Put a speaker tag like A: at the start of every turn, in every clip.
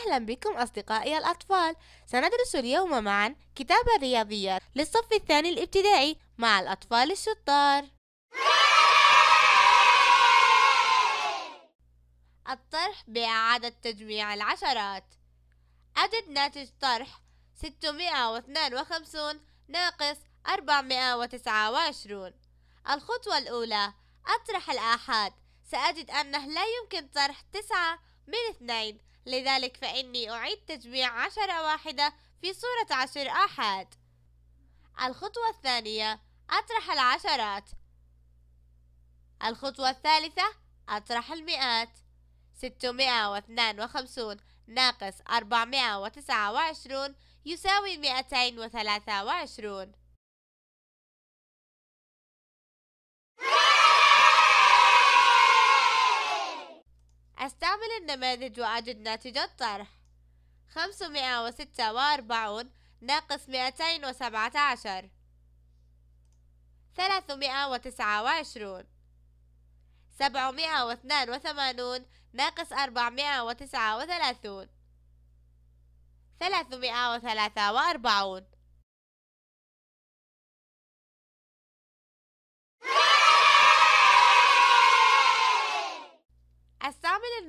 A: أهلا بكم أصدقائي الأطفال سندرس اليوم معا كتاب الرياضيات للصف الثاني الابتدائي مع الأطفال الشطار الطرح بإعادة تجميع العشرات عدد ناتج طرح 652 ناقص 429 الخطوة الأولى أطرح الآحاد سأجد أنه لا يمكن طرح 9 من 2 لذلك فإني أعيد تجميع عشرة واحدة في صورة عشر آحاد الخطوة الثانية أطرح العشرات الخطوة الثالثة أطرح المئات 652 ناقص 429 يساوي 223 كامل النماذج وأجد ناتج الطرح خمسمائة وستة وأربعون ناقص مائتين وسبعة عشر ثلاثمائة وتسعة وعشرون سبعمائة واثنان وثمانون ناقص أربعمائة وتسعة وثلاثون ثلاثمائة وثلاثة وأربعون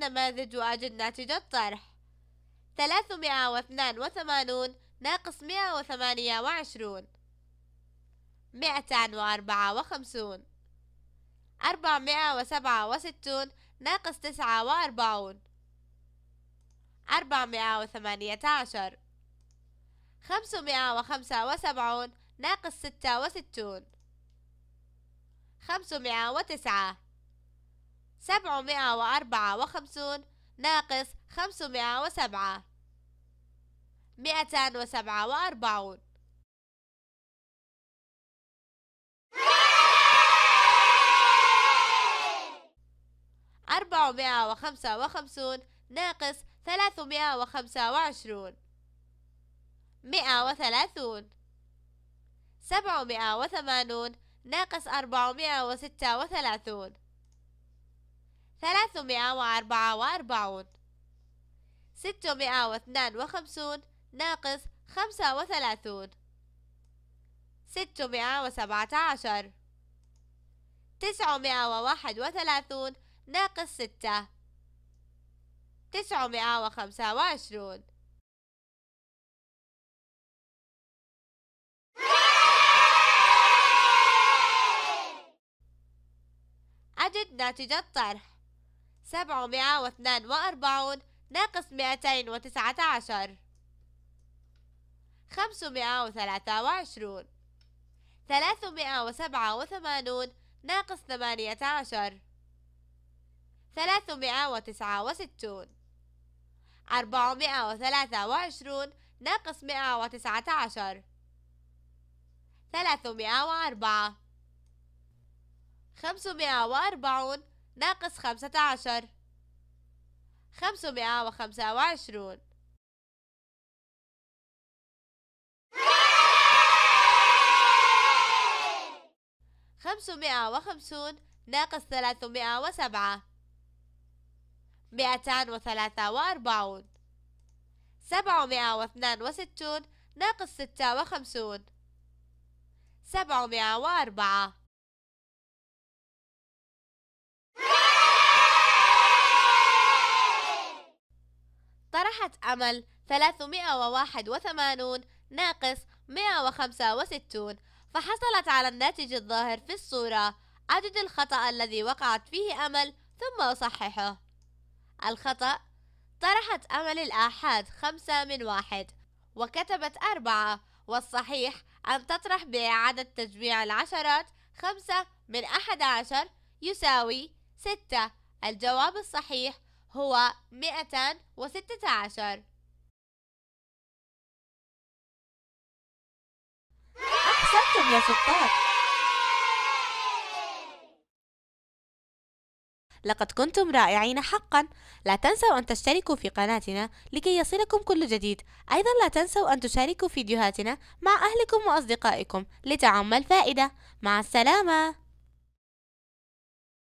A: النماذج وأجد ناتج الطرح ثلاثمائة واثنان وثمانون ناقص وثمانية وعشرون وأربعة وخمسون أربعمائة وسبعة وستون ناقص تسعة وأربعون أربعمائة وثمانية عشر خمسمائة وخمسة وسبعون ناقص ستة وستون خمسمائة وتسعة سبعمائة وأربعة وخمسون ناقص خمسمائة وسبعة مئتان وسبعة وأربعون أربعمائة وخمسة وخمسون ناقص ثلاثمائة وخمسة وعشرون مئة وثلاثون سبعمائة وثمانون ناقص أربعمائة وستة وثلاثون ثلاثمائة وأربعة وأربعون ستمائة واثنان وخمسون ناقص خمسة وثلاثون ستمائة وسبعة عشر تسعمائة وواحد وثلاثون ناقص ستة تسعمائة وخمسة وعشرون أجد ناتج الطرح سبعمائة واثنان وأربعون ناقص 219 وتسعة عشر خمسمائة وثلاثة وعشرون ثلاثمائة وسبعة وثمانون ناقص ثمانية عشر ثلاثمائة وتسعة وستون أربعمائة وثلاثة وعشرون ناقص 119 وتسعة عشر ثلاثمائة وأربعة خمسمائة وأربعون ناقص خمسة عشر خمسمائة وخمسة وعشرون خمسمائة وخمسون ناقص ثلاثمائة وسبعة مئتان وثلاثة وأربعون سبعمائة واثنان وستون ناقص ستة وخمسون سبعمائة وأربعة راحة أمل 381 ناقص 165 فحصلت على الناتج الظاهر في الصورة عدد الخطأ الذي وقعت فيه أمل ثم أصححه الخطأ طرحت أمل الآحاد خمسة من واحد وكتبت أربعة والصحيح أن تطرح بإعادة تجميع العشرات خمسة من أحد عشر يساوي ستة الجواب الصحيح هو مئة وستة عشر أحسنتم يا شطار لقد كنتم رائعين حقا لا تنسوا أن تشتركوا في قناتنا لكي يصلكم كل جديد أيضا لا تنسوا أن تشاركوا فيديوهاتنا مع أهلكم وأصدقائكم لتعم الفائدة مع السلامة